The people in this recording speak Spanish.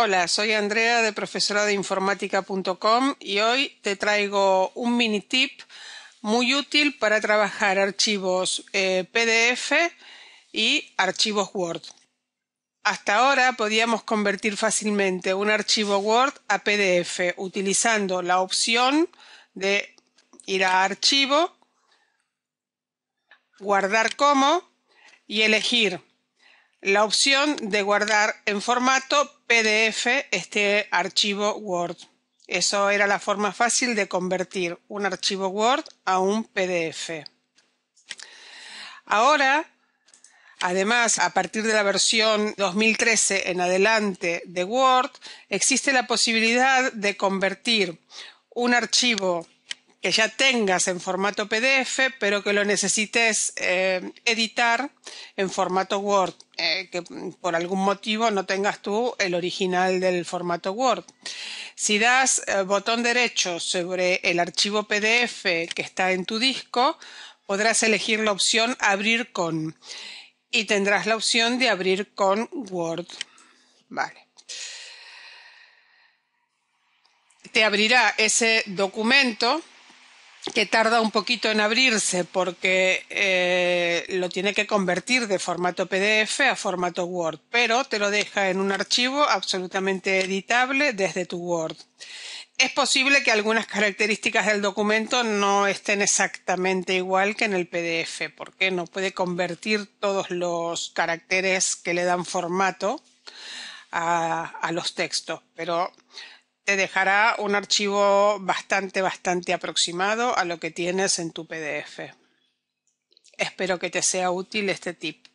Hola, soy Andrea de profesora de informática.com y hoy te traigo un mini tip muy útil para trabajar archivos eh, PDF y archivos Word. Hasta ahora podíamos convertir fácilmente un archivo Word a PDF utilizando la opción de ir a archivo, guardar como y elegir la opción de guardar en formato PDF este archivo Word. Eso era la forma fácil de convertir un archivo Word a un PDF. Ahora, además, a partir de la versión 2013 en adelante de Word, existe la posibilidad de convertir un archivo que ya tengas en formato PDF, pero que lo necesites eh, editar en formato Word, eh, que por algún motivo no tengas tú el original del formato Word. Si das eh, botón derecho sobre el archivo PDF que está en tu disco, podrás elegir la opción Abrir con y tendrás la opción de abrir con Word. Vale. Te abrirá ese documento que tarda un poquito en abrirse porque eh, lo tiene que convertir de formato PDF a formato Word, pero te lo deja en un archivo absolutamente editable desde tu Word. Es posible que algunas características del documento no estén exactamente igual que en el PDF, porque no puede convertir todos los caracteres que le dan formato a los textos, pero te dejará un archivo bastante, bastante aproximado a lo que tienes en tu PDF. Espero que te sea útil este tip.